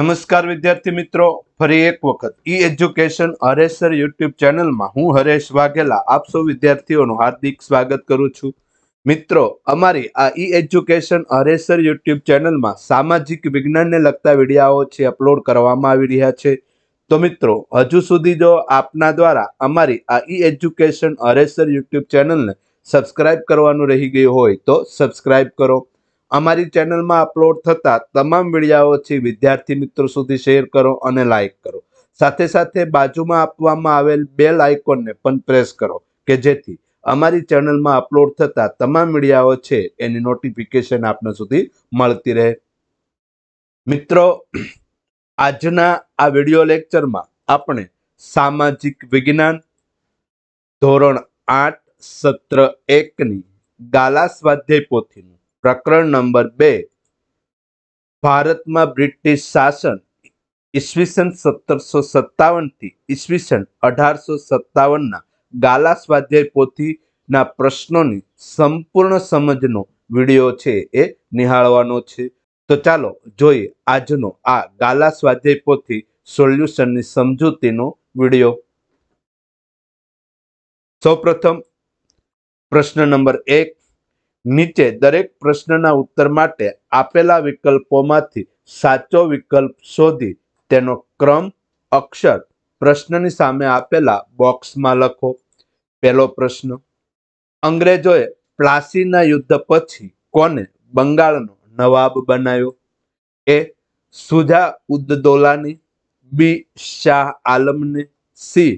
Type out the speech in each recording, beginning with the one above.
નમસ્કાર વિદ્યાર્થી મિત્રો ફરી એક વખત ઈ એજ્યુકેશન હરેશર યુટ્યુબ ચેનલમાં હું હરેશ વાઘેલા આપ સૌ વિદ્યાર્થીઓનું હાર્દિક સ્વાગત કરું છું મિત્રો અમારી આ ઈ એજ્યુકેશન હરેશર યુટ્યુબ ચેનલમાં સામાજિક વિજ્ઞાનને લગતા વિડીયાઓ છે અપલોડ કરવામાં આવી રહ્યા છે તો મિત્રો હજુ સુધી જો આપના દ્વારા અમારી આ ઈ એજ્યુકેશન હરેશર યુટ્યુબ ચેનલને સબસ્ક્રાઇબ કરવાનું રહી ગયું હોય તો સબસ્ક્રાઇબ કરો અમારી ચેનલમાં અપલોડ થતા તમામ વિડીયાઓથી વિદ્યાર્થી મિત્રો સુધી શેર કરો અને લાઇક કરો સાથે સાથે બાજુમાં આપવામાં આવેલ બેલ આઇકોનને પણ પ્રેસ કરો કે જેથી અમારી ચેનલમાં અપલોડ થતા તમામ વિડીયાઓ છે એની નોટિફિકેશન આપના સુધી મળતી રહે મિત્રો આજના આ વિડીયો લેક્ચરમાં આપણે સામાજિક વિજ્ઞાન ધોરણ આઠ સત્ર એકની ગાલા સ્વાધ્યાય પોથીનું પ્રકરણ નંબર બે ભારતમાં બ્રિટિશ શાસન ઈસવીસન સત્તરસો સત્તાવનથી ઈસવીસન અઢારસો સત્તાવનના ગાલા સ્વાધ્યાય પોથીના પ્રશ્નોની સંપૂર્ણ સમજનો વિડીયો છે એ નિહાળવાનો છે તો ચાલો જોઈએ આજનો આ ગાલા સ્વાધ્યાય પોથી સોલ્યુશનની સમજૂતીનો વિડીયો સૌપ્રથમ પ્રશ્ન નંબર એક નીચે દરેક પ્રશ્નના ઉત્તર માટે આપેલા વિકલ્પોમાંથી સાચો વિકલ્પ શોધી તેનો ક્રમ અક્ષર પ્રશ્નની સામે આપેલા બોક્સમાં લખો પહેલો પ્રશ્ન અંગ્રેજોએ પ્લાસીના યુદ્ધ પછી કોને બંગાળનો નવાબ બનાવ્યો એ સુજા ઉદ્દોલાની બી શાહ આલમને સી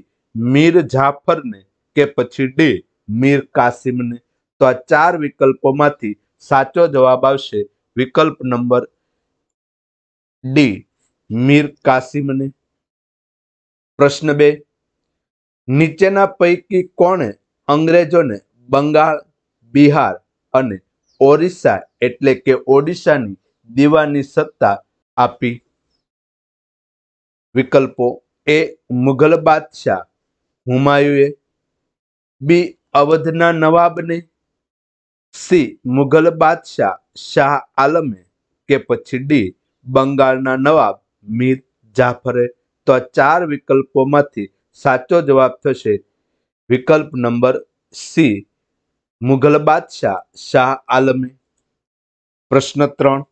મીર જાફરને કે પછી ડી મીર કાસિમને તો આ ચાર વિકલ્પોમાંથી સાચો જવાબ આવશે વિકલ્પ નંબર ડી મીર કાસિમને પ્રશ્ન બે નીચેના પૈકી કોણે અંગ્રેજોને બંગાળ બિહાર અને ઓરિસ્સા એટલે કે ઓડિશાની દીવાની સત્તા આપી વિકલ્પો એ મુઘલ બાદશાહ હુમાયુએ બી અવધના નવાબને સી મુઘલ બાદશાહ શાહ આલમે કે પછી ડી બંગાળના નવાબ મીર જાફરે તો આ ચાર વિકલ્પોમાંથી સાચો જવાબ થશે વિકલ્પ નંબર સી મુઘલ બાદશાહ શાહ આલમે પ્રશ્ન ત્રણ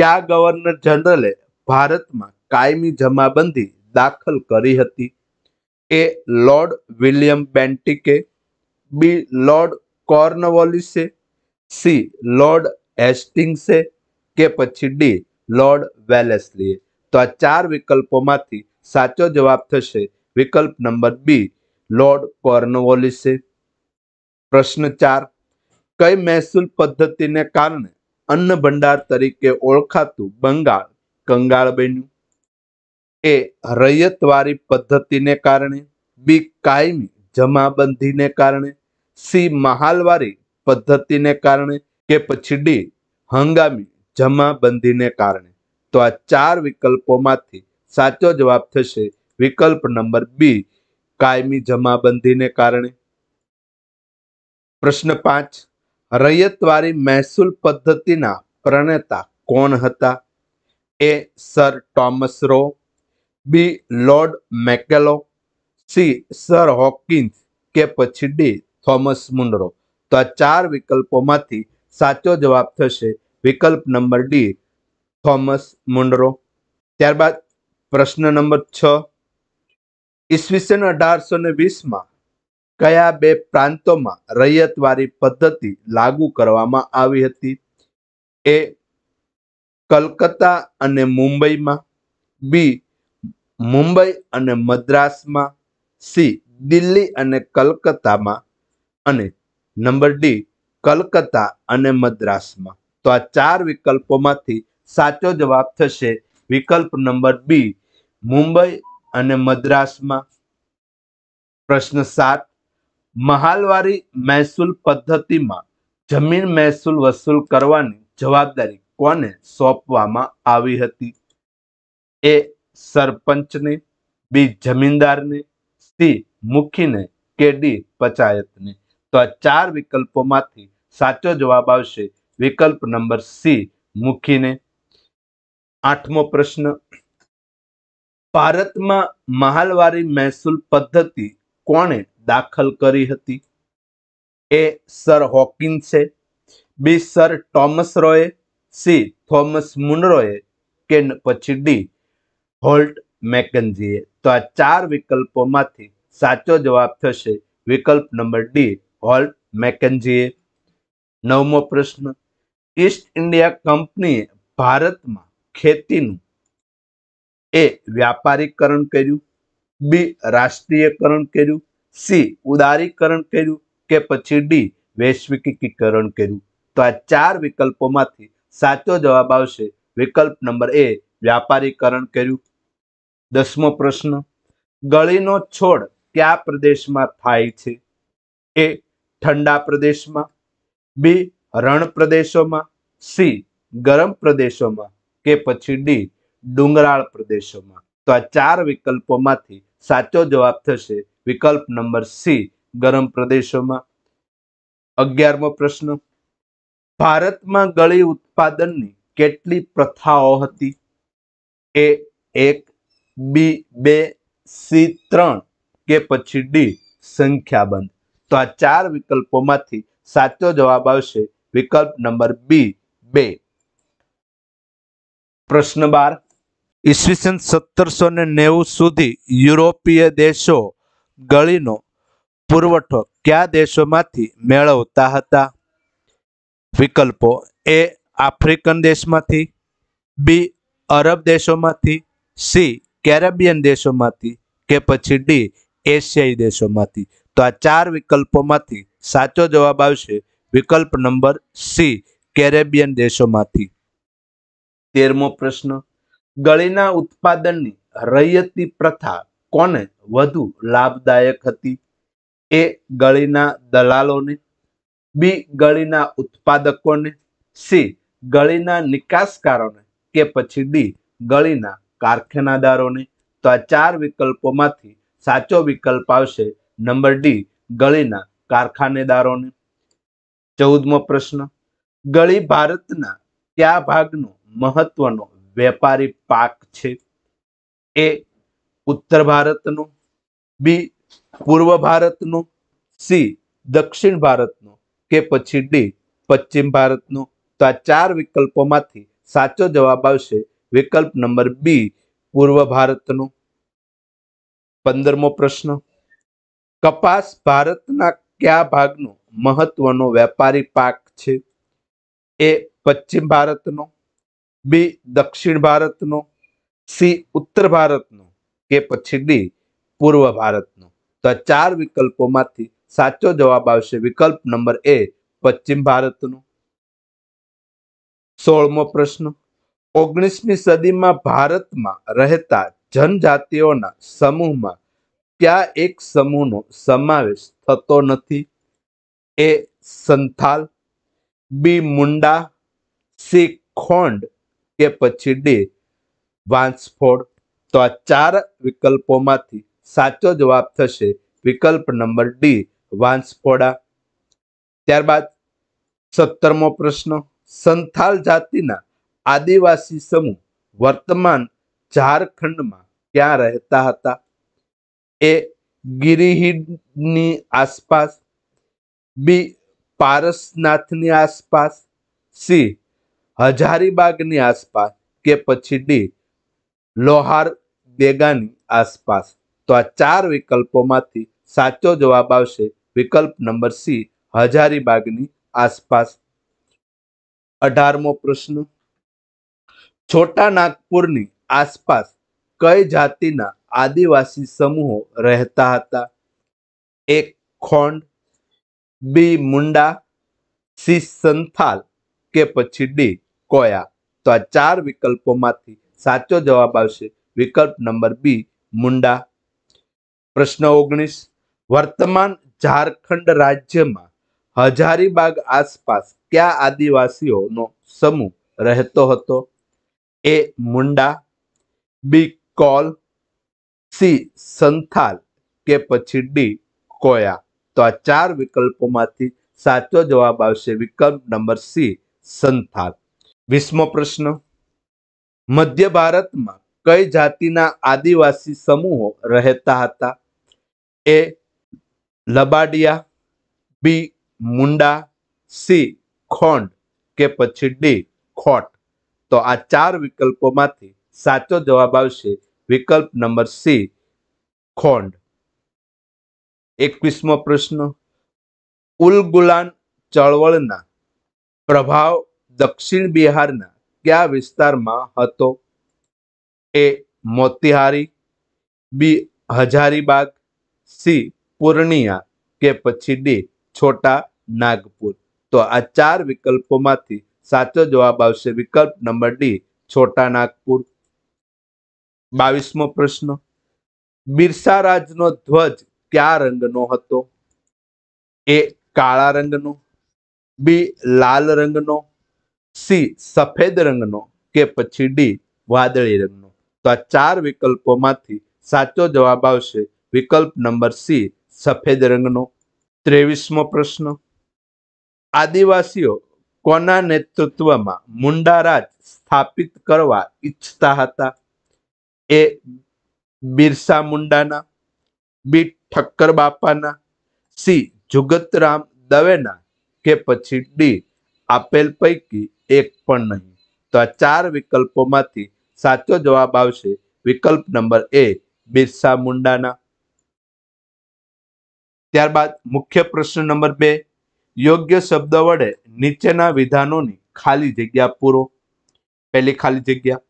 કયા ગવર્નર જનરલે ભારતમાં કાયમી જમાબંધી દાખલ કરી હતી એ લોર્ડ વિલિયમ બેન્ટિકે બી લોર્ડ કોર્નવોલિસે સી લોર્ડ હેસ્ટિંગ્સે કે પછી ડી લોર્ડ વેલેસલીએ તો આ ચાર વિકલ્પોમાંથી સાચો જવાબ થશે વિકલ્પ નંબર બી લોર્ડ કોર્નવોલિસે પ્રશ્ન ચાર કઈ મહેસૂલ પદ્ધતિને કારણે અન્ન ભંડાર તરીકે ઓળખાતું બંગાળ કંગાળ બન્યું એ રૈયતવારી પદ્ધતિને કારણે બી કાયમી જમાબંધીને કારણે સી મહાલવારી પદ્ધતિને કારણે કે પછી ડી હંગામી જમાબંધીને કારણે તો આ ચાર વિકલ્પોમાંથી સાચો જવાબ થશે વિકલ્પ નંબર બી કાયમી જમાબંધીને કારણે પ્રશ્ન પાંચ રૈયતવાળી મહેસૂલ પદ્ધતિના પ્રણેતા કોણ હતા A sir Thomas Roe B Lord Macaulay C sir Hawkins કે પછી ડી થોમસ મુનરો તો આ ચાર વિકલ્પોમાંથી સાચો જવાબ થશે વિકલ્પ નંબર ડી થોમસ મુન્ડરો ત્યારબાદ પ્રશ્ન નંબર છ ઈસવીસન અઢારસો ને વીસમાં કયા બે પ્રાંતોમાં રૈયતવારી પદ્ધતિ લાગુ કરવામાં આવી હતી એ કલકત્તા અને મુંબઈમાં બી મુંબઈ અને મદ્રાસમાં સી દિલ્હી અને કલકત્તામાં અને નંબર ડી કલકત્તા અને મદ્રાસમાં તો આ ચાર વિકલ્પોમાંથી સાચો જવાબ થશે વિકલ્પ નંબર બી મુંબઈ અને મદ્રાસમાં પ્રશ્ન સાત મહાલવારી મહેસૂલ પદ્ધતિમાં જમીન મહેસૂલ વસૂલ કરવાની જવાબદારી કોને સોંપવામાં આવી હતી એ સરપંચને બી જમીનદારને સી મુખીને કે ડી પંચાયતને તો આ ચાર વિકલ્પોમાંથી સાચો જવાબ આવશે વિકલ્પ નંબર સી મૂકીને આઠમો પ્રશ્ન ભારતમાં મહાલવારી મહેસૂલ પદ્ધતિ કોણે દાખલ કરી હતી એ સર હોકિન્સે B sir Thomas Roy C Thomas મુનરોએ કે પછી ડી હોલ્ટ મેકન્ઝીએ તો આ ચાર વિકલ્પોમાંથી સાચો જવાબ થશે વિકલ્પ નંબર ડી હોલ્ટ મેકેન્જીએ નવમો પ્રશ્ન ઈસ્ટ ઇન્ડિયા કંપનીએ ભારતમાં ખેતીનું એ વ્યાપારીકરણ કર્યું બી રાષ્ટ્રીયકરણ કર્યું સી ઉદારીકરણ કર્યું કે પછી ડી વૈશ્વિકીકરણ કર્યું તો આ ચાર વિકલ્પોમાંથી સાચો જવાબ આવશે વિકલ્પ નંબર એ વ્યાપારીકરણ કર્યું દસમો પ્રશ્ન ગળીનો છોડ કયા પ્રદેશમાં થાય છે એ ઠંડા પ્રદેશમાં બી રણ પ્રદેશોમાં સી ગરમ પ્રદેશોમાં કે પછી ડી ડુંગરાળ પ્રદેશોમાં તો આ ચાર વિકલ્પોમાંથી સાચો જવાબ થશે વિકલ્પ નંબર સી ગરમ પ્રદેશોમાં અગિયારમો પ્રશ્ન ભારતમાં ગળી ઉત્પાદનની કેટલી પ્રથાઓ હતી એ એક બી બે સી ત્રણ કે પછી ડી સંખ્યાબંધ તો આ ચાર વિકલ્પોમાંથી સાચો જવાબ આવશે વિકલ્પ નંબર બી બે પ્રશ્ન બાર ઈસવીસન સત્તરસો ને નેવું સુધી યુરોપીય દેશો ગળીનો પુરવઠો કયા દેશોમાંથી મેળવતા હતા વિકલ્પો એ આફ્રિકન દેશમાંથી બી અરબ દેશોમાંથી સી કેરેબિયન દેશોમાંથી કે પછી ડી એશિયાઈ દેશોમાંથી તો આ ચાર વિકલ્પોમાંથી સાચો જવાબ આવશે વિકલ્પ નંબર સી કેરેબિયન દેશોમાંથી તેરમો પ્રશ્ન ગળીના ઉત્પાદનની રૈયતી પ્રથા કોને વધુ લાભદાયક હતી એ ગળીના દલાલોને બી ગળીના ઉત્પાદકોને સી ગળીના નિકાસકારોને કે પછી ડી ગળીના કારખાનાદારોને તો આ ચાર વિકલ્પોમાંથી સાચો વિકલ્પ આવશે નંબર ડી ગળીના કારખાનેદારોને ચૌદમો પ્રશ્ન ગળી ભારતના કયા ભાગનો મહત્વનો વેપારી પાક છે એ ઉત્તર ભારતનો બી પૂર્વ ભારતનો સી દક્ષિણ ભારતનો કે પછી ડી પશ્ચિમ ભારતનો તો આ ચાર વિકલ્પોમાંથી સાચો જવાબ આવશે વિકલ્પ નંબર બી પૂર્વ ભારતનો પંદરમો પ્રશ્ન કપાસ ભારતના કયા ભાગનો મહત્વનો વેપારી પાક છે એ પશ્ચિમ ભારતનો બી દક્ષિણ ભારતનો સી ઉત્તર ભારતનો કે પછી ડી પૂર્વ ભારતનો તો ચાર વિકલ્પોમાંથી સાચો જવાબ આવશે વિકલ્પ નંબર એ પશ્ચિમ ભારતનો સોળમો પ્રશ્ન ઓગણીસમી સદીમાં ભારતમાં રહેતા જનજાતિઓના સમૂહમાં કયા એક સમૂહનો સમાવેશ થતો નથી એ સંથાલ બી મુંડા સી ખોંડ કે પછી ડી વાંસફોડ તો આ ચાર વિકલ્પોમાંથી સાચો જવાબ થશે વિકલ્પ નંબર ડી વાંસફોડા ત્યારબાદ સત્તરમો પ્રશ્ન સંથાલ જાતિના આદિવાસી સમૂહ વર્તમાન ઝારખંડમાં ક્યાં રહેતા હતા એ ગિરિહીડની આસપાસ બી પારસનાથની આસપાસ સી હજારીબાગની આસપાસ કે પછી ડી લોહાર બેગાની આસપાસ તો આ ચાર વિકલ્પોમાંથી સાચો જવાબ આવશે વિકલ્પ નંબર સી હજારીબાગની આસપાસ અઢારમો પ્રશ્ન છોટા નાગપુરની આસપાસ કઈ જાતિના આદિવાસી સમૂહો રહેતા હતા એક ખોંડ બી મુંડા સી સંથાલ કે પછી ડી કોયા તો આ ચાર વિકલ્પોમાંથી સાચો જવાબ આવશે વિકલ્પ નંબર બી મુંડા પ્રશ્ન ઓગણીસ વર્તમાન ઝારખંડ રાજ્યમાં હજારીબાગ આસપાસ કયા આદિવાસીઓનો સમૂહ રહેતો હતો A Munda B Kol C Santhal કે પછી ડી કોયા તો આ ચાર વિકલ્પોમાંથી સાચો જવાબ આવશે વિકલ્પ નંબર સી સંથાલ વીસમો પ્રશ્ન મધ્ય ભારતમાં કઈ જાતિના આદિવાસી સમૂહો રહેતા હતા એ લબાડિયા બી મુંડા સી ખોંડ કે પછી ડી ખોટ તો આ ચાર વિકલ્પોમાંથી સાચો જવાબ આવશે વિકલ્પ નંબર સી ખોંડ એકવીસમો પ્રશ્ન ઉલગુલાન ચળવળના પ્રભાવ દક્ષિણ બિહારના કયા વિસ્તારમાં હતો A Motihari B Hazaribagh C Purnia કે પછી ડી છોટા નાગપુર તો આ ચાર વિકલ્પોમાંથી સાચો જવાબ આવશે વિકલ્પ નંબર ડી છોટા નાગપુર બાવીસમો પ્રશ્ન બિરસા ધ્વજ કયા રંગનો હતો એ કાળા રંગનો બી લાલ રંગનો સી સફેદ રંગનો કે પછી ડી વાદળી રંગનો તો આ ચાર વિકલ્પોમાંથી સાચો જવાબ આવશે વિકલ્પ નંબર સી સફેદ રંગનો ત્રેવીસમો પ્રશ્ન આદિવાસીઓ કોના નેતૃત્વમાં મુંડા રાજ સ્થાપિત કરવા ઈચ્છતા હતા એ બિરસા મુંડાના બી ઠક્કર બાપાના સી જુગતરામ દવેના કે પછી ડી આપેલ પૈકી એક પણ નહીં તો આ ચાર વિકલ્પોમાંથી સાચો જવાબ આવશે વિકલ્પ નંબર એ બિરસા મુંડાના ત્યારબાદ મુખ્ય પ્રશ્ન નંબર બે યોગ્ય શબ્દ વડે નીચેના વિધાનોની ખાલી જગ્યા પૂરો પહેલી ખાલી જગ્યા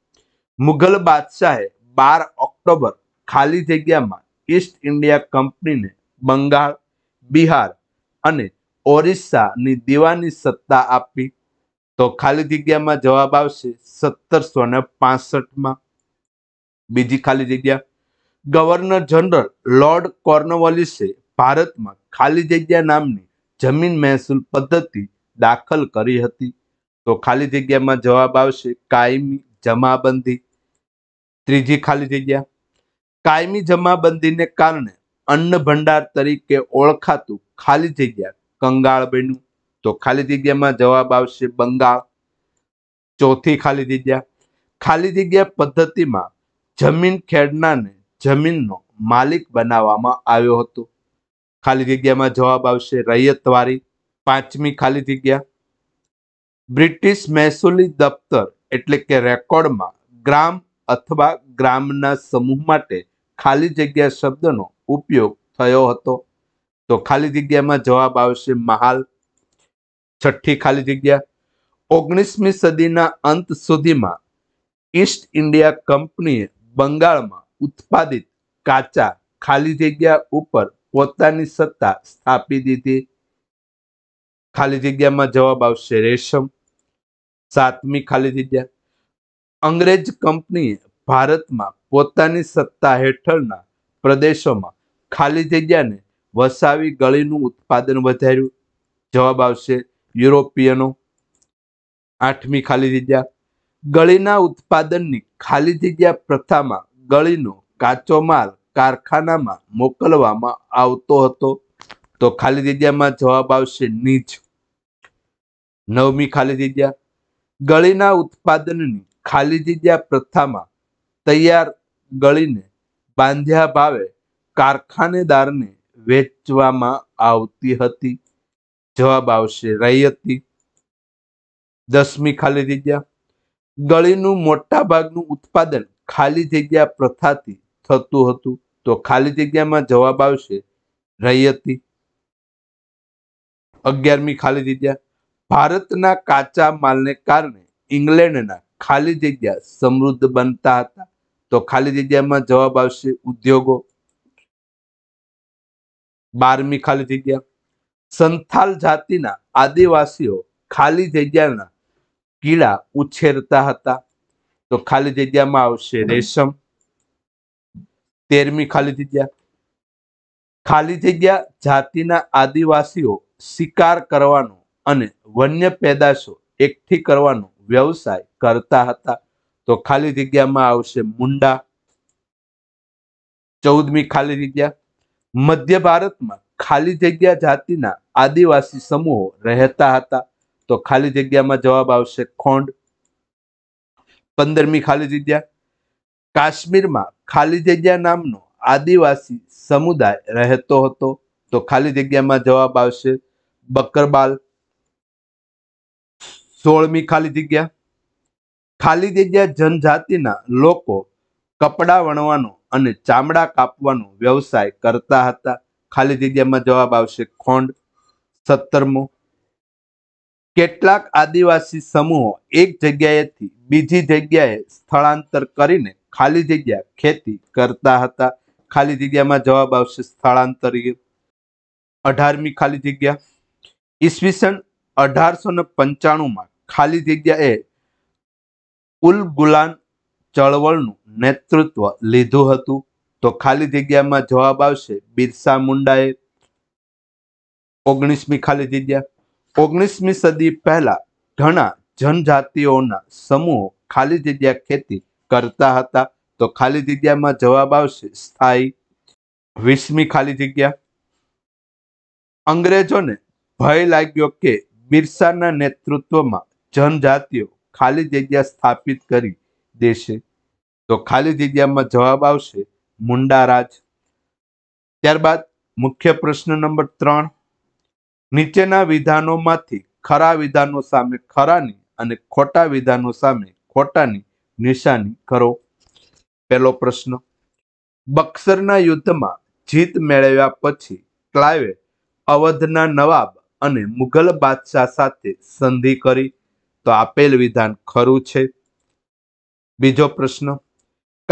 મુઘલ બાદશાહે બાર ઓક્ટોબર ખાલી જગ્યામાં ઈસ્ટ ઇન્ડિયા કંપનીને બંગાળ બિહાર અને ઓરિસ્સાની દીવાની સત્તા આપી તો ખાલી જગ્યામાં જવાબ આવશે સત્તરસો ને પાસઠમાં બીજી ખાલી જગ્યા ગવર્નર જનરલ લોર્ડ કોર્નવોલિસે ભારતમાં ખાલી જગ્યા નામની જમીન મહેસૂલ પદ્ધતિ દાખલ કરી હતી તો ખાલી જગ્યામાં જવાબ આવશે કાયમી જમાબંધી ત્રીજી ખાલી જગ્યા કાયમી જમાબંધીને કારણે અન્ન ભંડાર તરીકે ઓળખાતું ખાલી જગ્યા કંગાળ બન્યું તો ખાલી જગ્યામાં જવાબ આવશે બંગાળ ચોથી ખાલી જગ્યા ખાલી જગ્યા પદ્ધતિમાં જમીન ખેડનારને જમીનનો માલિક બનાવવામાં આવ્યો હતો ખાલી જગ્યામાં જવાબ આવશે રૈયતવારી પાંચમી ખાલી જગ્યા બ્રિટિશ મહેસૂલી દફતર એટલે કે રેકોર્ડમાં ગ્રામ અથવા ગ્રામના સમૂહ માટે ખાલી જગ્યા શબ્દનો ઉપયોગ થયો હતો તો ખાલી જગ્યામાં જવાબ આવશે મહાલ છઠ્ઠી ખાલી જગ્યા ઓગણીસમી સદીના અંત સુધીમાં ઈસ્ટ ઇન્ડિયા કંપનીએ બંગાળમાં ઉત્પાદિત કાચા ખાલી જગ્યા ઉપર પોતાની સત્તા સ્થાપી દીધી ખાલી જગ્યામાં જવાબ આવશે રેશમ સાતમી ખાલી જગ્યા અંગ્રેજ કંપનીએ ભારતમાં પોતાની સત્તા હેઠળના પ્રદેશોમાં ખાલી જગ્યાને વસાવી ગળીનું ઉત્પાદન વધાર્યું જવાબ આવશે યુરોપિયનો આઠમી ખાલી જગ્યા ગળીના ઉત્પાદનની ખાલી જગ્યા પ્રથામાં ગળીનો કાચો માલ કારખાનામાં મોકલવામાં આવતો હતો તો ખાલી જગ્યામાં જવાબ આવશે નીચ નવમી ખાલી જગ્યા ગળીના ઉત્પાદનની ખાલી જગ્યા પ્રથામાં તૈયાર ગળીને બાંધ્યા ભાવે કારખાનેદારને વેચવામાં આવતી હતી જવાબ આવશે રૈયતી દસમી ખાલી જગ્યા ગળીનું મોટા ભાગનું ઉત્પાદન ખાલી જગ્યા પ્રથાથી થતું હતું તો ખાલી જગ્યામાં જવાબ આવશે રૈયતી અગિયારમી ખાલી જગ્યા ભારતના કાચા માલને કારણે ઇંગ્લેન્ડના ખાલી જગ્યા સમૃદ્ધ બનતા હતા તો ખાલી જગ્યામાં જવાબ આવશે ઉદ્યોગો બારમી ખાલી જગ્યા સંથાલ જાતિના આદિવાસીઓ ખાલી જગ્યાના કીડા ઉછેરતા હતા તો ખાલી જગ્યામાં આવશે રેશમ તેરમી ખાલી જગ્યા ખાલી જગ્યા જાતિના આદિવાસીઓ શિકાર કરવાનો અને વન્ય પેદાશો એકઠી કરવાનું વ્યવસાય કરતા હતા તો ખાલી જગ્યામાં આવશે મુંડા ચૌદમી ખાલી જગ્યા મધ્ય ભારતમાં ખાલી જગ્યા જાતિના આદિવાસી સમૂહો રહેતા હતા તો ખાલી જગ્યામાં જવાબ આવશે ખોંડ પંદરમી ખાલી જગ્યા કાશ્મીરમાં ખાલી જગ્યા નામનો આદિવાસી સમુદાય રહેતો હતો તો ખાલી જગ્યામાં જવાબ આવશે બકરબાલ સોળમી ખાલી જગ્યા ખાલી જગ્યા જનજાતિના લોકો કપડાં વણવાનો અને ચામડા કાપવાનો વ્યવસાય કરતા હતા ખાલી જગ્યામાં જવાબ આવશે ખોંડ સત્તરમો કેટલાક આદિવાસી સમૂહો એક જગ્યાએથી બીજી જગ્યાએ સ્થળાંતર કરીને ખાલી જગ્યા ખેતી કરતા હતા ખાલી જગ્યામાં જવાબ આવશે સ્થળાંતરીય અઢારમી ખાલી જગ્યા ઈસવીસન અઢારસો ને પંચાણુંમાં ખાલી જગ્યાએ ઉલ ગુલાન ચળવળનું નેતૃત્વ લીધું હતું તો ખાલી જગ્યામાં જવાબ આવશે બિરસા મુંડાએ ઓગણીસમી ખાલી જગ્યા ઓગણીસમી સદી પહેલા ઘણા જનજાતિઓના સમૂહો ખાલી જગ્યા ખેતી કરતા હતા તો ખાલી જગ્યામાં જવાબ આવશે સ્થાયી વીસમી ખાલી જગ્યા અંગ્રેજોને ભય લાગ્યો કે મિરસાના નેતૃત્વમાં જનજાતિઓ ખાલી જગ્યા સ્થાપિત કરી દેશે તો ખાલી જગ્યામાં જવાબ આવશે મુંડા રાજ ત્યારબાદ મુખ્ય પ્રશ્ન નંબર ત્રણ નીચેના વિધાનોમાંથી ખરા વિધાનો સામે ખરાની અને ખોટા વિધાનો સામે ખોટાની નિશાની કરો પહેલો પ્રશ્ન બક્સરના યુદ્ધમાં જીત મેળવ્યા પછી ક્લાઇવે અવધના નવાબ અને મુઘલ બાદશાહ સાથે સંધિ કરી તો આપેલ વિધાન ખરું છે બીજો પ્રશ્ન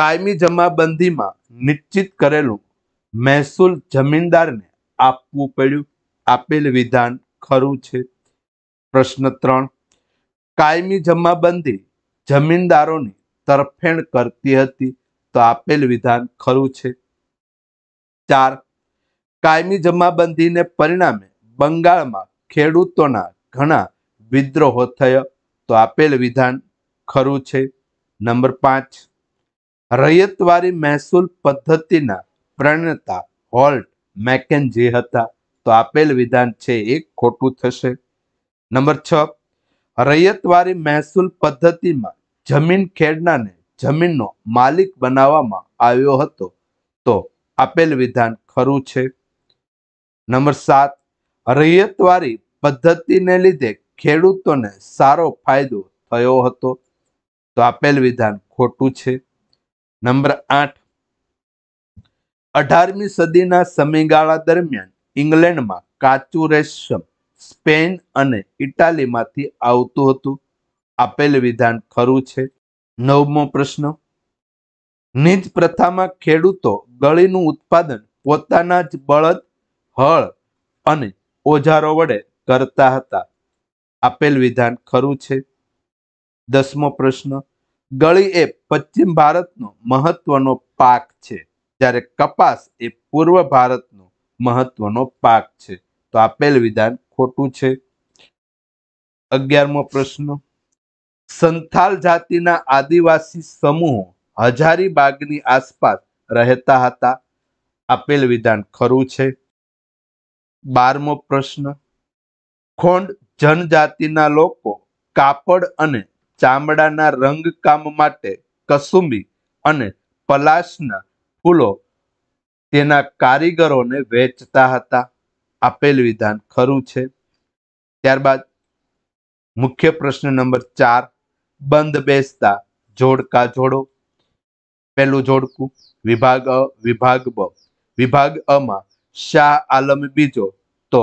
કાયમી જમાબંધીમાં નિશ્ચિત કરેલું મહેસૂલ જમીનદારને આપવું પડ્યું આપેલ વિધાન ખરું છે પ્રશ્ન ત્રણ કાયમી જમાબંધી જમીનદારોની તરફેણ કરતી હતી તો આપેલ વિધાન ખરું છે ચાર કાયમી જમાબંધીને પરિણામે બંગાળમાં ખેડૂતોના ઘણા વિદ્રોહો થયા તો આપેલ વિધાન ખરું છે નંબર પાંચ રૈયતવારી મહેસૂલ પદ્ધતિના પ્રણતા હોલ્ટ મેકેન જે હતા તો આપેલ વિધાન છે એ ખોટું થશે નંબર છ રૈયતવારી મહેસૂલ પદ્ધતિમાં જમીન ખેડનાને જમીનનો માલિક બનાવવામાં આવ્યો હતો તો આપેલ વિધાન ખરું છે નંબર સાત રૈયતવારી પદ્ધતિને લીધે ખેડૂતોને સારો ફાયદો થયો હતો તો આપેલ વિધાન ખોટું છે નંબર આઠ અઢારમી સદીના સમયગાળા દરમિયાન ઇંગ્લેન્ડમાં કાચું રેશમ સ્પેન અને ઇટાલીમાંથી આવતું હતું આપેલ વિધાન ખરું છે નવમો પ્રશ્ન નીજ પ્રથામાં ખેડૂતો ગળીનું ઉત્પાદન પોતાના જ બળદ હળ અને ઓજારો વડે કરતા હતા આપેલ વિધાન ખરું છે દસમો પ્રશ્ન ગળી એ પશ્ચિમ ભારતનો મહત્વનો પાક છે જ્યારે કપાસ એ પૂર્વ ભારતનો મહત્વનો પાક છે તો આપેલ વિધાન ખોટું છે અગિયારમો પ્રશ્ન સંથાલ જાતિના આદિવાસી સમૂહો બાગની આસપાસ રહેતા હતા આપેલ વિધાન ખરું છે બારમો પ્રશ્ન ખોંડ જનજાતિના લોકો કાપડ અને ચામડાના રંગકામ માટે કસુંબી અને પલાશના ફૂલો તેના કારીગરોને વેચતા હતા આપેલ વિધાન ખરું છે ત્યારબાદ મુખ્ય પ્રશ્ન નંબર ચાર બંધ બેસતા જોડકા જોડો પહેલું જોડકું વિભાગ અ વિભાગ બ વિભાગ અમાં શાહ આલમ બીજો તો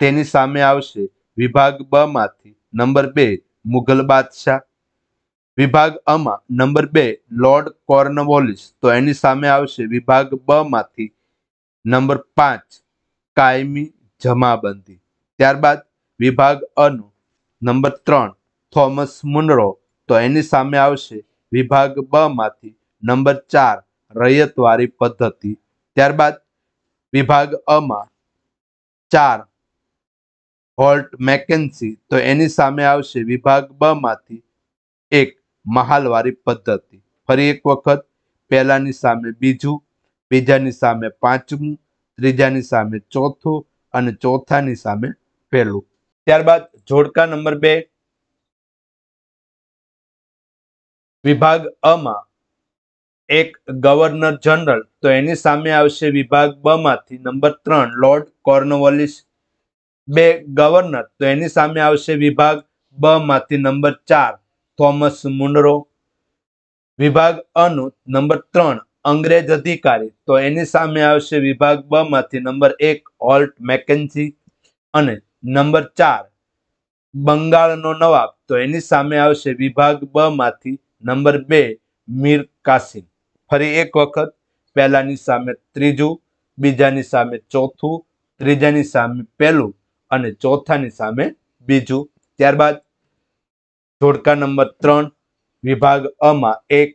તેની સામે આવશે વિભાગ બ માંથી નંબર બે મુઘલ બાદશાહ વિભાગ અમાં નંબર બે લોર્ડ કોર્નવોલિસ તો એની સામે આવશે વિભાગ બ માંથી નંબર પાંચ કાયમી જમાબંધી ત્યારબાદ વિભાગ અનો નંબર ત્રણ થોમસ મુનરો તો એની સામે આવશે વિભાગ બ માંથી નંબર ચાર રૈયતવારી પદ્ધતિ ત્યારબાદ વિભાગ અમાં ચાર હોલ્ટ મેકેન્સી તો એની સામે આવશે વિભાગ બ માંથી એક મહાલવારી પદ્ધતિ ફરી એક વખત પહેલાની સામે બીજું બીજાની સામે પાંચમું ત્રીજાની સામે ચોથું અને ચોથાની સામે પહેલું ત્યારબાદ જોડકા નંબર બે વિભાગ અમાં એક ગવર્નર જનરલ તો એની સામે આવશે વિભાગ બ માંથી નંબર ત્રણ લોર્ડ કોર્નવોલિસ બે ગવર્નર તો એની સામે આવશે વિભાગ બ માંથી નંબર ચાર થોમસ મુન્ડરો વિભાગ અનુ નંબર ત્રણ અંગ્રેજ અધિકારી તો એની સામે આવશે વિભાગ બ માંથી નંબર એક હોલ્ટ મેકેન્સી અને નંબર ચાર બંગાળનો નવાબ તો એની સામે આવશે વિભાગ બ માંથી નંબર બે મીર કાસિમ ફરી એક વખત પહેલાની સામે ત્રીજું બીજાની સામે ચોથું ત્રીજાની સામે પહેલું અને ચોથાની સામે બીજું ત્યારબાદ જોડકા નંબર ત્રણ વિભાગ અમાં એક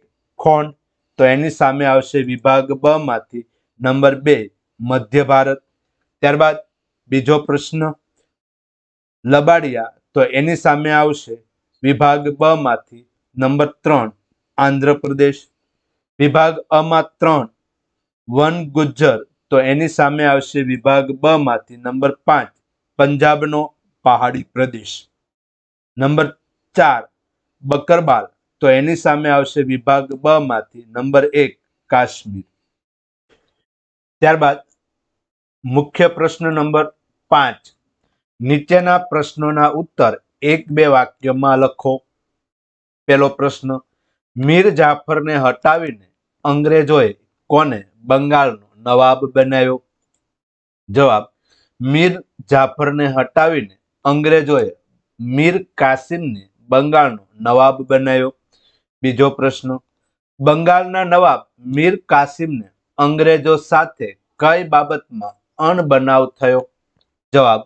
ખોંડ તો એની સામે આવશે વિભાગ બ માંથી નંબર બે મધ્ય ભારત ત્યારબાદ બીજો પ્રશ્ન લબાડિયા તો એની સામે આવશે વિભાગ બ માંથી નંબર ત્રણ આંધ્રપ્રદેશ વિભાગ અમાં ત્રણ વન ગુજ્જર તો એની સામે આવશે વિભાગ બ માંથી નંબર પાંચ પંજાબનો પહાડી પ્રદેશ નંબર ચાર બકરબાલ તો એની સામે આવશે વિભાગ બ માંથી નંબર એક કાશ્મીર ત્યારબાદ મુખ્ય પ્રશ્ન નંબર પાંચ નીચેના પ્રશ્નોના ઉત્તર એક બે વાક્યમાં લખો પેલો પ્રશ્ન મીર જાફરને હટાવીને અંગ્રેજોએ કોને બંગાળનો નવાબ બનાવ્યો જવાબ મીર જાફરને હટાવીને અંગ્રેજોએ મીર કાસિમને બંગાળનો નવાબ બનાવ્યો બીજો પ્રશ્ન બંગાળના નવાબ મીર કાસિમને અંગ્રેજો સાથે કઈ બાબતમાં અણબનાવ થયો જવાબ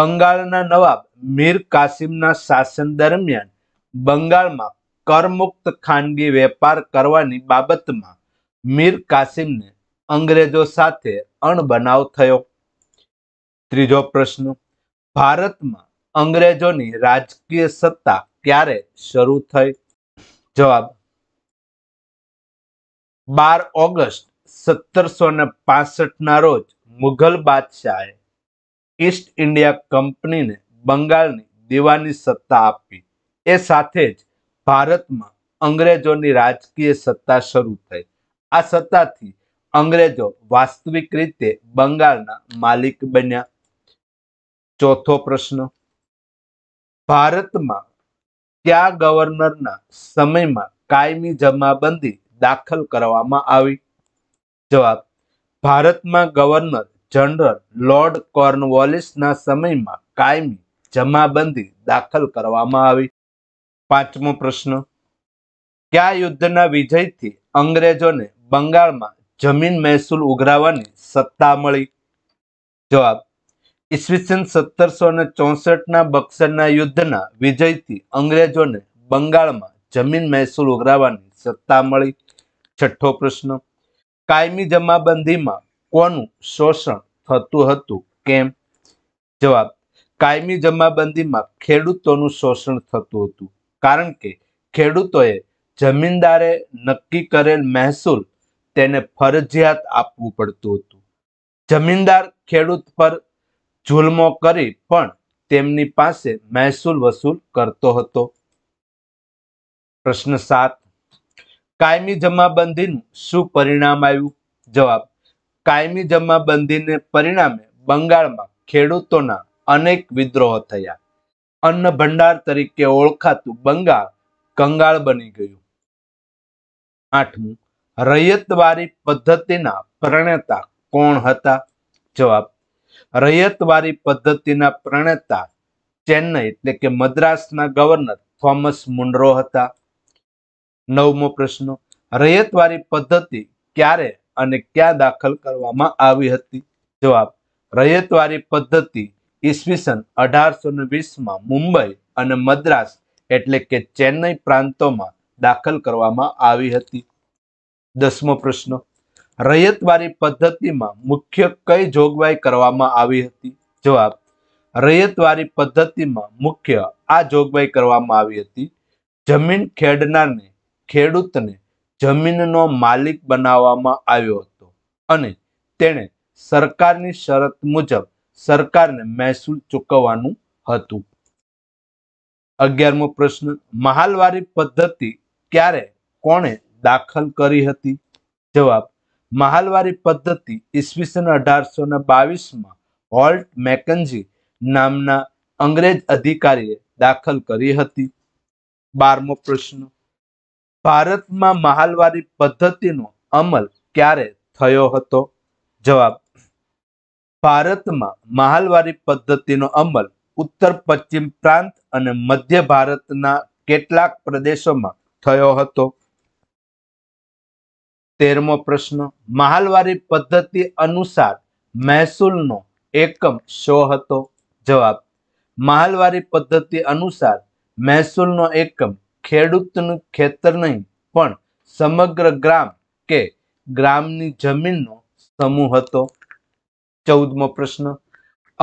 બંગાળના નવાબ મીર કાસિમના શાસન દરમિયાન બંગાળમાં કરમુક્ત ખાનગી વેપાર કરવાની બાબતમાં મીર કાસિમને અંગ્રેજો સાથે અણબનાવ થયો ત્રીજો પ્રશ્ન ભારતમાં અંગ્રેજોની રાજકીય સત્તા ક્યારે શરૂ થઈ જવાબ બાર ઓગસ્ટ સત્તરસો ને ના રોજ મુઘલ બાદશાહે ઈસ્ટ ઇન્ડિયા કંપનીને બંગાળની દેવાની સત્તા આપી એ સાથે જ ભારતમાં અંગ્રેજોની રાજકીય સત્તા શરૂ થઈ આ સત્તાથી અંગ્રેજો વાસ્તવિક રીતે બંગાળના માલિક બન્યા ચોથો પ્રશ્ન ભારતમાં કયા ગવર્નરના સમયમાં કાયમી જમાબંધી દાખલ કરવામાં આવી જવાબ ભારતમાં ગવર્નર જનરલ લોર્ડ કોર્નવોલિસના સમયમાં કાયમી જમાબંધી દાખલ કરવામાં આવી પાંચમો પ્રશ્ન કયા યુદ્ધના વિજયથી અંગ્રેજોને બંગાળમાં જમીન મહેસૂલ ઉઘરાવવાની સત્તા મળી જવાબ ઈસવીસન સત્તરસો ને ચોસઠના બક્સરના યુદ્ધના વિજયથી અંગ્રેજોને બંગાળમાં જમીન મહેસૂલ ઉઘરાવવાની સત્તા મળી છઠ્ઠો પ્રશ્ન કાયમી જમાબંધીમાં કોનું શોષણ થતું હતું કેમ જવાબ કાયમી જમાબંધીમાં ખેડૂતોનું શોષણ થતું હતું કારણ કે ખેડૂતોએ જમીનદારે નક્કી કરેલ મહેસૂલ તેને ફરજિયાત આપવું પડતું હતું જમીનદાર ખેડૂત પર જુલમો કરી પણ તેમની પાસે મહેસૂલ વસૂલ કરતો હતો પ્રશ્ન સાત કાયમી જમાબંધીનું શું પરિણામ આવ્યું જવાબ કાયમી જમાબંધીને પરિણામે બંગાળમાં ખેડૂતોના અનેક વિદ્રોહ થયા અન્ન ભંડાર તરીકે ઓળખાતું બંગાળ કંગાળ બની ગયું આઠમું રૈયતવારી પદ્ધતિના પ્રણેતા કોણ હતા જવાબ રૈયતવારી પદ્ધતિના પ્રણેતા ચેન્નઈ એટલે કે મદ્રાસના ગવર્નર થોમસ મુન્ડ્રો હતા નવમો પ્રશ્ન રૈયતવારી પદ્ધતિ ક્યારે અને ક્યાં દાખલ કરવામાં આવી હતી જવાબ રૈયતવારી પદ્ધતિ ઈસવીસન અઢારસો ને વીસમાં મુંબઈ અને મદ્રાસ એટલે કે ચેન્નઈ પ્રાંતોમાં દાખલ કરવામાં આવી હતી દસમો પ્રશ્ન રૈયતવારી પદ્ધતિમાં મુખ્ય કઈ જોગવાઈ કરવામાં આવી હતી જવાબ રૈયતવારી પદ્ધતિમાં મુખ્ય આ જોગવાઈ કરવામાં આવી હતી જમીન ખેડનારને ખેડૂતને જમીનનો માલિક બનાવવામાં આવ્યો હતો અને તેણે સરકારની શરત મુજબ સરકારને મહેસૂલ ચૂકવવાનું હતું અગિયારમો પ્રશ્ન મહાલવારી પદ્ધતિ ક્યારે કોણે દાખલ કરી હતી જવાબ મહાલવારી પદ્ધતિ ઈસવીસન અઢારસો ને બાવીસમાં હોલ્ટ મેકન્જી નામના અંગ્રેજ અધિકારીએ દાખલ કરી હતી બારમો પ્રશ્ન ભારતમાં મહાલવારી પદ્ધતિનો અમલ ક્યારે થયો હતો જવાબ ભારતમાં માહલવારી પદ્ધતિનો અમલ ઉત્તર પશ્ચિમ પ્રાંત અને મધ્ય ભારતના કેટલાક પ્રદેશોમાં થયો હતો તેરમો પ્રશ્ન માહલવારી પદ્ધતિ અનુસાર મહેસૂલનો એકમ શો હતો જવાબ માહલવારી પદ્ધતિ અનુસાર મહેસૂલનો એકમ ખેડૂતનું ખેતર નહીં પણ સમગ્ર ગ્રામ કે ગ્રામની જમીનનો સમૂહ હતો ચૌદમો પ્રશ્ન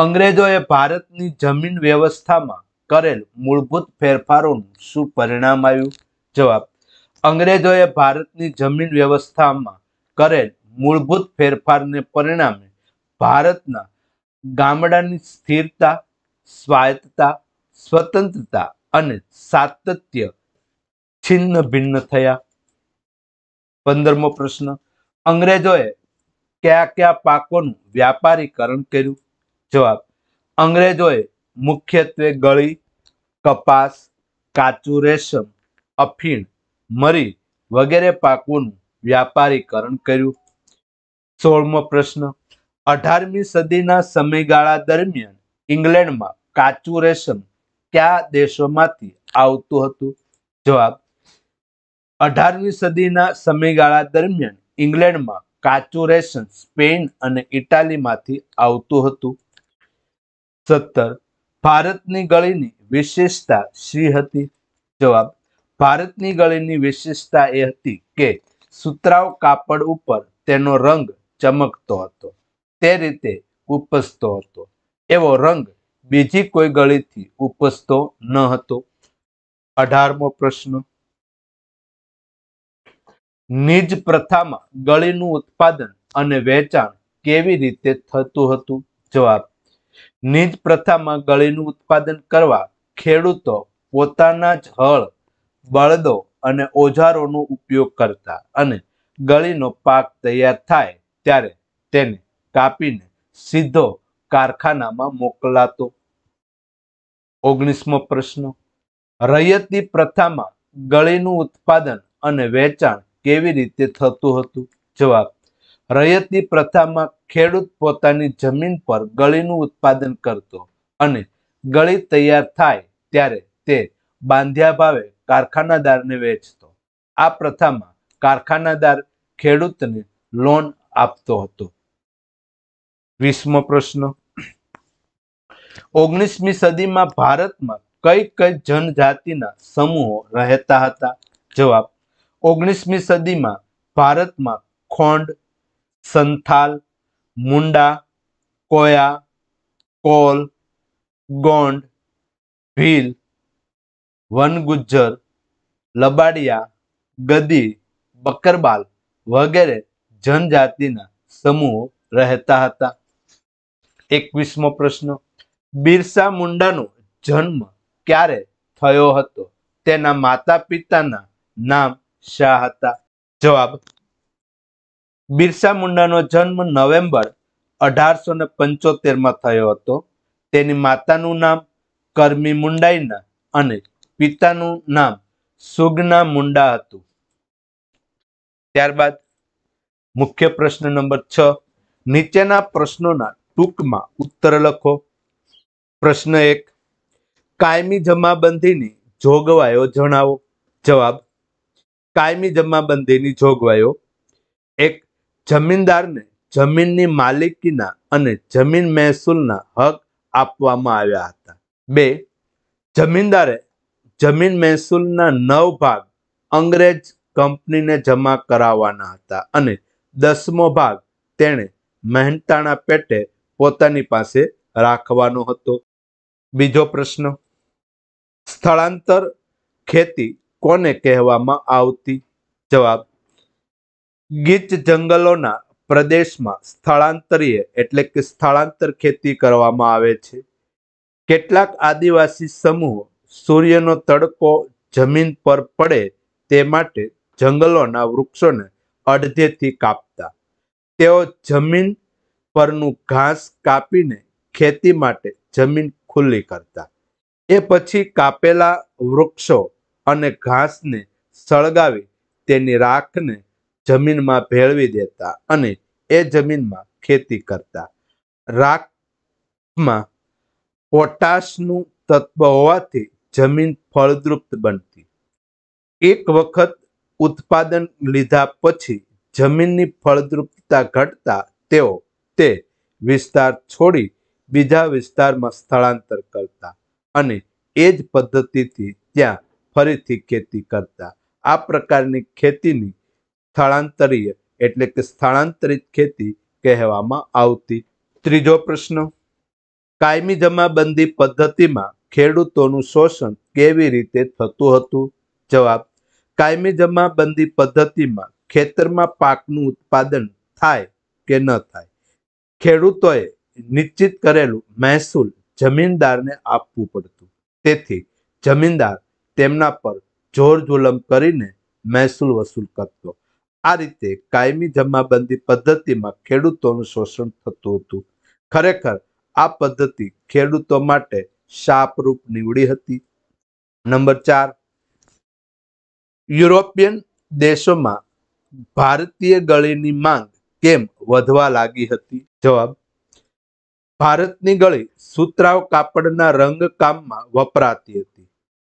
અંગ્રેજોએ ભારતની જમીન વ્યવસ્થામાં કરેલ મૂળભૂત ફેરફારોનું શું પરિણામ આવ્યું જવાબ અંગ્રેજોએ ભારતની જમીન વ્યવસ્થામાં કરેલ મૂળભૂત ફેરફારને પરિણામે ભારતના ગામડાની સ્થિરતા સ્વાયત્તતા સ્વતંત્રતા અને સાતત્ય છિન્ન ભિન્ન થયા પંદરમો પ્રશ્ન અંગ્રેજોએ કયા કયા પાકોનું વ્યાપારીકરણ કર્યું જવાબ અંગ્રેજોએ મુખ્યત્વે ગળી કપાસ કાચું રેશમ અફીણ મરી વગેરે પાકોનું વ્યાપારીકરણ કર્યું સોળમો પ્રશ્ન અઢારમી સદીના સમયગાળા દરમિયાન ઇંગ્લેન્ડમાં કાચું રેશમ કયા દેશોમાંથી આવતું હતું જવાબ અઢારમી સદીના સમયગાળા દરમિયાન ઇંગ્લેન્ડમાં કાચું રેશન સ્પેન અને ઇટાલીમાંથી આવતું હતું સત્તર ભારતની ગળીની વિશેષતા શી હતી જવાબ ભારતની ગળીની વિશેષતા એ હતી કે સુતરાવ કાપડ ઉપર તેનો રંગ ચમકતો હતો તે રીતે ઉપસતો હતો એવો રંગ બીજી કોઈ ગળીથી ઉપસતો ન હતો અઢારમો પ્રશ્ન નિજ પ્રથામાં ગળીનું ઉત્પાદન અને વેચાણ કેવી રીતે થતું હતું જવાબ નિજ પ્રથામાં ગળીનું ઉત્પાદન કરવા ખેડૂતો પોતાના જ હળ બળદો અને ઓજારોનો ઉપયોગ કરતા અને ગળીનો પાક તૈયાર થાય ત્યારે તેને કાપીને સીધો કારખાનામાં મોકલાતો ઓગણીસમો પ્રશ્ન રૈયતી પ્રથામાં ગળીનું ઉત્પાદન અને વેચાણ કેવી રીતે થતું હતું જવાબ રયતની પ્રથામાં ખેડૂત પોતાની જમીન પર ગળીનું ઉત્પાદન કરતો અને ગળી તૈયાર થાય ત્યારે તે બાંધ્યા ભાવે કારખાનાદારને વેચતો આ પ્રથામાં કારખાનાદાર ખેડૂતને લોન આપતો હતો વીસમો પ્રશ્ન ઓગણીસમી સદીમાં ભારતમાં કઈ કઈ જનજાતિના સમૂહો રહેતા હતા જવાબ ઓગણીસમી સદીમાં ભારતમાં ખોંડ સંથાલ મુંડા કોયા કોલ ગોંડ ભીલ વનગુજ્જર લબાડિયા ગદી બકરબાલ વગેરે જનજાતિના સમૂહો રહેતા હતા એકવીસમો પ્રશ્ન બિરસા મુંડાનો જન્મ ક્યારે થયો હતો તેના માતા પિતાના નામ શાહ હતા જવાબ બિરસા મુંડાનો જન્મ નવેમ્બર અઢારસો ને પંચોતેરમાં થયો હતો તેની માતાનું નામ કરમી મુંડાઈના અને પિતાનું નામ સુગના મુંડા હતું ત્યારબાદ મુખ્ય પ્રશ્ન નંબર છ નીચેના પ્રશ્નોના ટૂંકમાં ઉત્તર લખો પ્રશ્ન એક કાયમી જમાબંધીની જોગવાયો જણાવો જવાબ કાયમી જમાબંધીની જોગવાઈઓ એક જમીનદારને જમીનની માલિકીના અને જમીન મહેસૂલના હક આપવામાં આવ્યા હતા બે જમીનદારે જમીન મહેસૂલના નવ ભાગ અંગ્રેજ કંપનીને જમા કરાવવાના હતા અને દસમો ભાગ તેણે મહેનતાણા પેટે પોતાની પાસે રાખવાનો હતો બીજો પ્રશ્ન સ્થળાંતર ખેતી કોને કહેવામાં આવતી જવાબ ગીચ જંગલોના પ્રદેશમાં સ્થળાંતરીય એટલે કે સ્થળાંતર ખેતી કરવામાં આવે છે કેટલાક આદિવાસી સમૂહો સૂર્યનો તડકો જમીન પર પડે તે માટે જંગલોના વૃક્ષોને અડધેથી કાપતા તેઓ જમીન પરનું ઘાસ કાપીને ખેતી માટે જમીન ખુલ્લી કરતા એ પછી કાપેલા વૃક્ષો અને ઘાસને સળગાવી તેની રાખને જમીનમાં ભેળવી દેતા અને એ જમીનમાં ખેતી કરતા રાખમાં પોટાશનું તત્વ હોવાથી જમીન ફળદ્રુપ બનતી એક વખત ઉત્પાદન લીધા પછી જમીનની ફળદ્રુપતા ઘટતા તેઓ તે વિસ્તાર છોડી બીજા વિસ્તારમાં સ્થળાંતર કરતા અને એ જ પદ્ધતિથી ત્યાં ફરીથી ખેતી કરતા આ પ્રકારની ખેતીની સ્થળાંતરીય એટલે કે સ્થળાંતરિત ખેતી કહેવામાં આવતી ત્રીજો પ્રશ્ન કાયમી જમાબંધી પદ્ધતિમાં ખેડૂતોનું શોષણ કેવી રીતે થતું હતું જવાબ કાયમી જમાબંધી પદ્ધતિમાં ખેતરમાં પાકનું ઉત્પાદન થાય કે ન થાય ખેડૂતોએ નિશ્ચિત કરેલું મહેસૂલ જમીનદારને આપવું પડતું તેથી જમીનદાર તેમના પર જોર જુલમ કરીને મહેસૂલ વસૂલ કરતો આ રીતે કાયમી જમાબંધી પદ્ધતિમાં ખેડૂતોનું શોષણ થતું હતું ખરેખર આ પદ્ધતિ ખેડૂતો માટે શાપરૂપ નીવડી હતી નંબર ચાર યુરોપિયન દેશોમાં ભારતીય ગળીની માંગ કેમ વધવા લાગી હતી જવાબ ભારતની ગળી સુતરાવ કાપડના રંગકામમાં વપરાતી હતી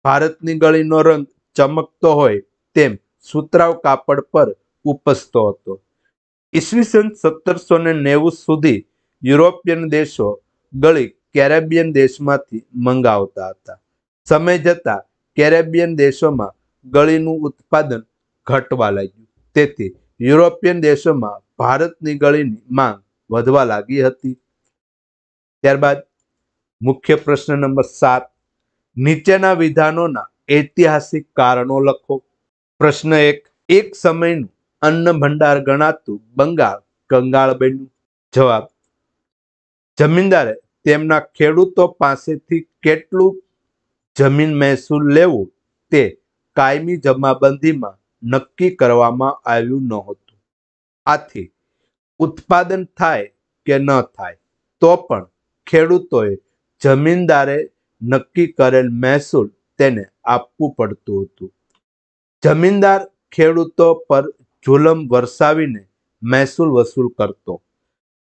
ભારતની ગળીનો રંગ ચમકતો હોય તેમ સુતરાવ કાપડ પર ઉપસતો હતો ઈસવીસન સત્તરસો ને નેવું સુધી યુરોપિયન દેશો ગળી કેરેબિયન દેશમાંથી મંગાવતા હતા સમય જતા કેરેબિયન દેશોમાં ગળીનું ઉત્પાદન ઘટવા લાગ્યું તેથી યુરોપિયન દેશોમાં ભારતની ગળીની માંગ વધવા લાગી હતી ત્યારબાદ મુખ્ય પ્રશ્ન નંબર સાત નીચેના વિધાનોના ઐતિહાસિક કારણો લખો પ્રશ્ન એક એક સમયનું અન્ન ભંડાર ગણાતું બંગાળ કંગાળ બન્યું જવાબ જમીનદારે તેમના ખેડૂતો પાસેથી કેટલું જમીન મહેસૂલ લેવું તે કાયમી જમાબંધીમાં નક્કી કરવામાં આવ્યું નહોતું આથી ઉત્પાદન થાય કે ન થાય તો પણ ખેડૂતોએ જમીનદારે નક્કી કરેલ મહેસૂલ તેને આપવું પડતું હતું જમીનદાર ખેડૂતો પર જુલમ વરસાવીને મહેસૂલ વસૂલ કરતો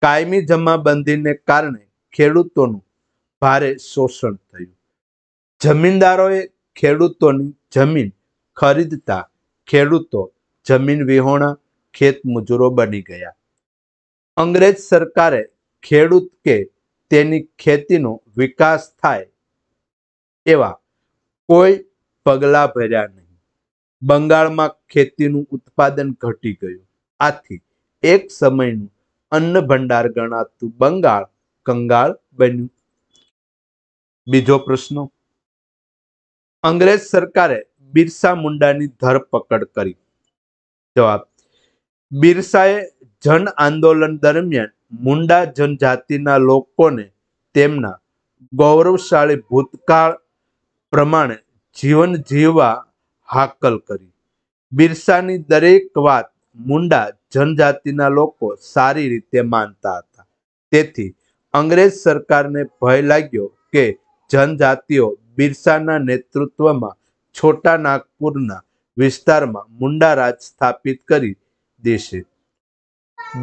કાયમી જમાબંધીને કારણે ખેડૂતોનું ભારે શોષણ થયું જમીનદારોએ ખેડૂતોની જમીન ખરીદતા ખેડૂતો જમીન વિહોણા ખેત મજૂરો બની ગયા અંગ્રેજ સરકારે ખેડૂત કે તેની ખેતીનો વિકાસ થાય એવા કોઈ પગલા ભર્યા નહીં બંગાળમાં ખેતીનું ઉત્પાદન ઘટી ગયું આથી એક સમયનું અન્ન ભંડાર ગણાતું બંગાળ કંગાળ બન્યું બીજો પ્રશ્ન અંગ્રેજ સરકારે બિરસા મુંડાની ધરપકડ કરી જવાબ બિરસાએ જન આંદોલન દરમિયાન મુંડા જનજાતિના લોકોને તેમના ગૌરવશાળી ભૂતકાળ પ્રમાણે જીવન જીવવા હાકલ કરી બિરસાની દરેક વાત મુંડા જનજાતિના લોકો સારી રીતે માનતા હતા તેથી અંગ્રેજ સરકારને ભય લાગ્યો કે જનજાતિઓ બિરસાના નેતૃત્વમાં છોટા નાગપુરના વિસ્તારમાં મુંડા રાજ સ્થાપિત કરી દેશે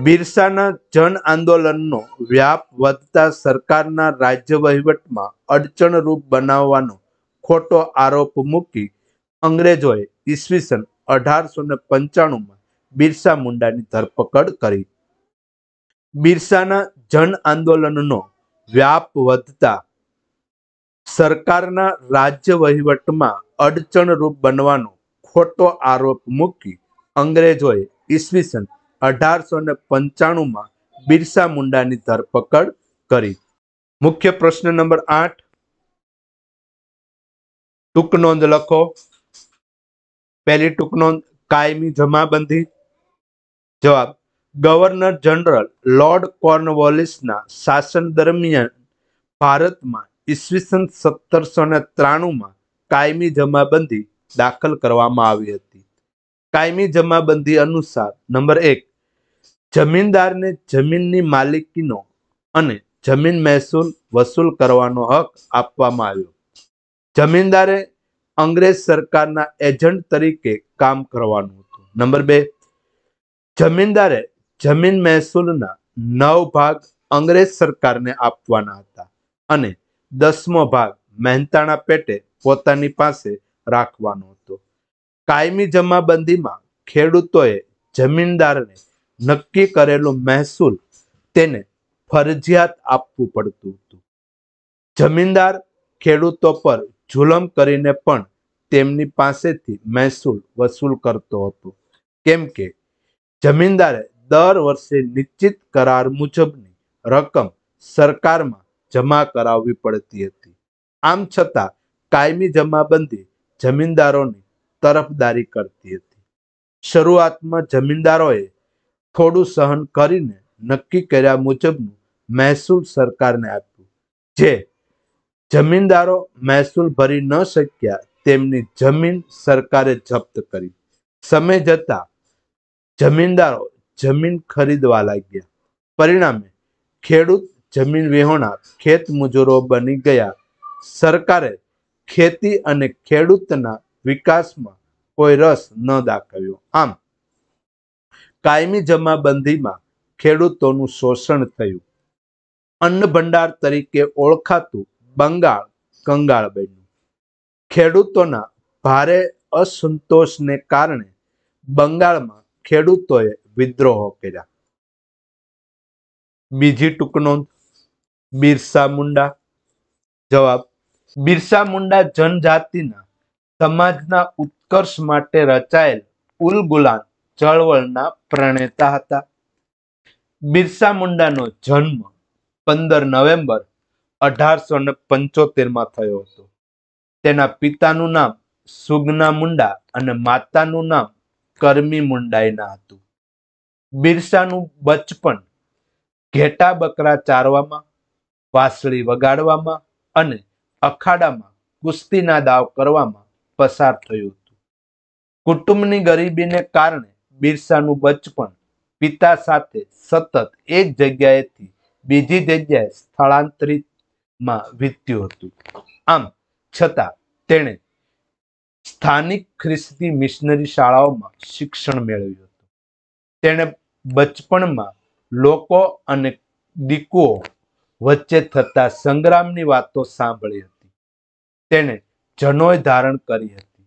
બિરસાના જન આંદોલનનો વ્યાપ વધતા સરકારના રાજ્ય વહીવટમાં અડચણરૂપ બનાવવાનો ખોટો આરોપ મૂકી અંગ્રેજોએ ઈસવીસન અઢારસો ને પંચાણુંમાં બિરસા મુંડાની ધરપકડ કરી બિરસાના જન આંદોલનનો વ્યાપ વધતા સરકારના રાજ્ય વહીવટમાં અડચણરૂપ બનવાનો ખોટો આરોપ મૂકી અંગ્રેજોએ ઈસવીસન અઢારસો ને પંચાણુંમાં બિરસા મુંડાની ધરપકડ કરી મુખ્ય પ્રશ્ન નંબર આઠ ટૂંક નોંધ લખો પહેલી ટૂંક નોંધ કાયમી જમાબંધી જવાબ ગવર્નર જનરલ લોર્ડ કોર્નવોલિસના શાસન દરમિયાન ભારતમાં ઈસવીસન સત્તરસો ને ત્રાણુંમાં કાયમી જમાબંધી દાખલ કરવામાં આવી હતી કાયમી જમાબંધી અનુસાર નંબર એક જમીનદારને જમીનની માલિકીનો અને જમીન મહેસૂલ વસૂલ કરવાનો હક આપવામાં આવ્યો જમીનદારે અંગ્રેજ સરકારના એજન્ટ તરીકે કામ કરવાનું હતું નંબર બે જમીનદારે જમીન મહેસૂલના નવ ભાગ અંગ્રેજ સરકારને આપવાના હતા અને દસમો ભાગ મહેનતાણા પેટે પોતાની પાસે રાખવાનો હતો કાયમી જમાબંધીમાં ખેડૂતોએ જમીનદારને નક્કી કરેલું મહેસૂલ તેને ફરજિયાત આપવું પડતું હતું જમીનદાર ખેડૂતો પર જુલમ કરીને પણ તેમની પાસેથી મહેસૂલ વસૂલ કરતો હતો કેમ કે જમીનદારે દર વર્ષે નિશ્ચિત કરાર મુજબની રકમ સરકારમાં જમા કરાવવી પડતી હતી આમ છતાં કાયમી જમાબંધી જમીનદારોની તરફદારી કરતી હતી શરૂઆતમાં જમીનદારોએ થોડું સહન કરીને નક્કી કર્યા મુજબનું મહેસૂલ સરકારને આપ્યું જે જમીનદારો મહેસૂલ ભરી ન શક્યા તેમની જમીન સરકારે જપ્ત કરી સમય જતા જમીનદારો જમીન ખરીદવા લાગ્યા પરિણામે ખેડૂત જમીન વિહોણા ખેત મજૂરો બની ગયા સરકારે ખેતી અને ખેડૂતના વિકાસમાં કોઈ રસ ન દાખવ્યો આમ કાયમી જમાબંધીમાં ખેડૂતોનું શોષણ થયું અન્ન ભંડાર તરીકે ઓળખાતું બંગાળ કંગાળ ખેડૂતોના ભારે અસંતોષને કારણે બંગાળમાં ખેડૂતોએ વિદ્રોહ કર્યા બીજી ટૂંકનોંધ બિરસા મુંડા જવાબ બિરસા મુંડા જનજાતિના સમાજના ઉત્કર્ષ માટે રચાયેલ ઉલ ગુલાન ચળવળના પ્રણેતા હતા બિરસા મુંડાનો જન્મ પંદર નવેમ્બર અઢારસો ને પંચોતેર માં થયો હતો તેના પિતાનું નામ સુગના મુંડા અને માતાનું નામ કરમી મુંડાઈના હતું બિરસાનું બચપણ ઘેટા બકરા ચારવામાં વાંસળી વગાડવામાં અને અખાડામાં કુસ્તીના દાવ કરવામાં પસાર થયું હતું કુટુંબની ગરીબીને કારણે બિરસાનું બચપણ પિતા સાથે સતત એક જગ્યાએથી બીજી જગ્યાએ સ્થળાંતરિત માં વીત્યું હતું આમ છતાં તેણે સ્થાનિક ખ્રિસ્તી મિશનરી શાળાઓમાં શિક્ષણ મેળવ્યું હતું તેણે બચપણમાં લોકો અને દીકુઓ વચ્ચે થતા સંગ્રામની વાતો સાંભળી હતી તેણે જનોય ધારણ કરી હતી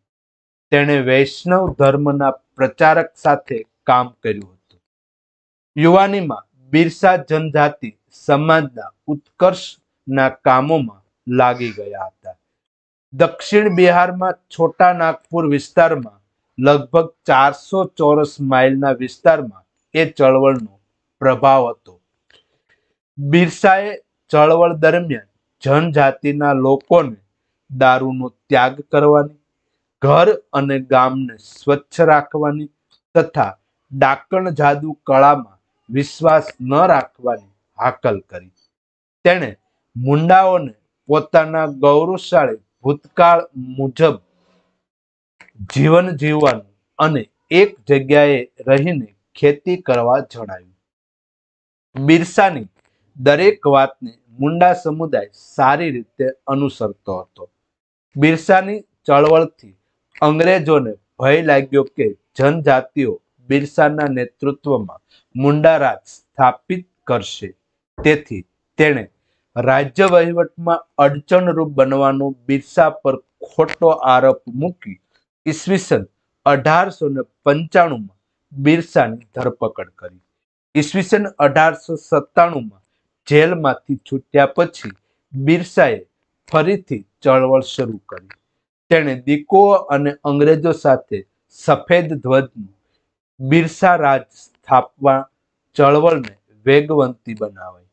તેણે વૈષ્ણવ ધર્મના પ્રચારક સાથે કામ કર્યું હતું યુવાનીમાં બિરસા જનજાતિ સમાજના ઉત્કર્ષ ના કામોમાં લાગી ગયા હતા દક્ષિણ બિહારમાં છોટા નાગપુર વિસ્તારમાં લગભગ ચારસો ચોરસ માઇલના વિસ્તારમાં એ ચળવળનો પ્રભાવ હતો બિરસાએ ચળવળ દરમિયાન જનજાતિના લોકોને દારૂનો ત્યાગ કરવાની ઘર અને ગામને સ્વચ્છ રાખવાની તથા ડાકણ જાદુ કળામાં વિશ્વાસ ન રાખવાની હાકલ કરી તેણે મુંડાઓને પોતાના ગૌરવશાળી ભૂતકાળ મુજબ જીવન જીવવાનું અને એક જગ્યાએ રહીને ખેતી કરવા જણાવ્યું બિરસાની દરેક વાતને મુંડા સમુદાય સારી રીતે અનુસરતો હતો બિરસાની ચળવળથી અંગ્રેજોને ભય લાગ્યો કે જનજાતિઓ બિરસાના નેતૃત્વમાં મુંડા રાજ સ્થાપિત કરશે તેથી તેણે રાજ્ય વહીવટમાં અડચણરૂપ બનવાનો બિરસા પર ખોટો આરોપ મૂકી ઈસવીસન અઢારસો ને પંચાણુંમાં બિરસાની ધરપકડ કરી ઈસવીસન અઢારસો સત્તાણુંમાં જેલમાંથી છૂટ્યા પછી બિરસાએ ફરીથી ચળવળ શરૂ કરી તેણે દીકો અને અંગ્રેજો સાથે સફેદ ધ્વજનું બિરસા રાજ સ્થાપવા ચળવળને વેગવંતી બનાવી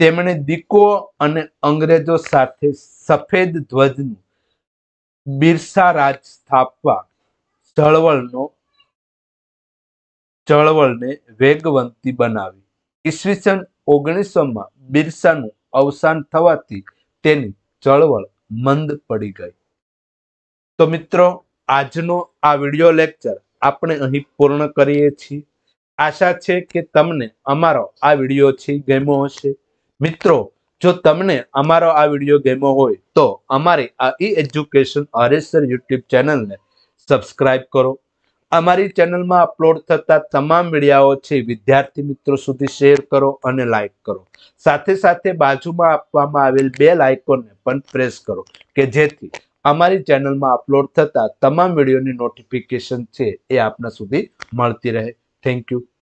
તેમણે દીકો અને અંગ્રેજો સાથે સફેદ ધ્વજનું બિરસા રાજ સ્થાપવા ચળવળનો ચળવળને વેગવંતી બનાવી ઈસવીસન ઓગણીસોમાં બિરસાનું અવસાન થવાથી તેની ચળવળ મંદ પડી ગઈ તો મિત્રો આજનો આ વિડીયો લેક્ચર આપણે અહીં પૂર્ણ કરીએ છીએ આશા છે કે તમને અમારો આ વિડીયો છે ગમ્યો હશે મિત્રો જો તમને અમારો આ વિડીયો ગમ્યો હોય તો અમારી આ ઈ એજ્યુકેશન આરેસર યુટ્યુબ ચેનલને સબસ્ક્રાઇબ કરો અમારી ચેનલમાં અપલોડ થતા તમામ વિડીયાઓ છે વિદ્યાર્થી મિત્રો સુધી શેર કરો અને લાઇક કરો સાથે સાથે બાજુમાં આપવામાં આવેલ બે લાઇકોને પણ પ્રેસ કરો કે જેથી અમારી ચેનલમાં અપલોડ થતા તમામ વિડીયોની નોટિફિકેશન છે એ આપના સુધી મળતી રહે થેન્ક યુ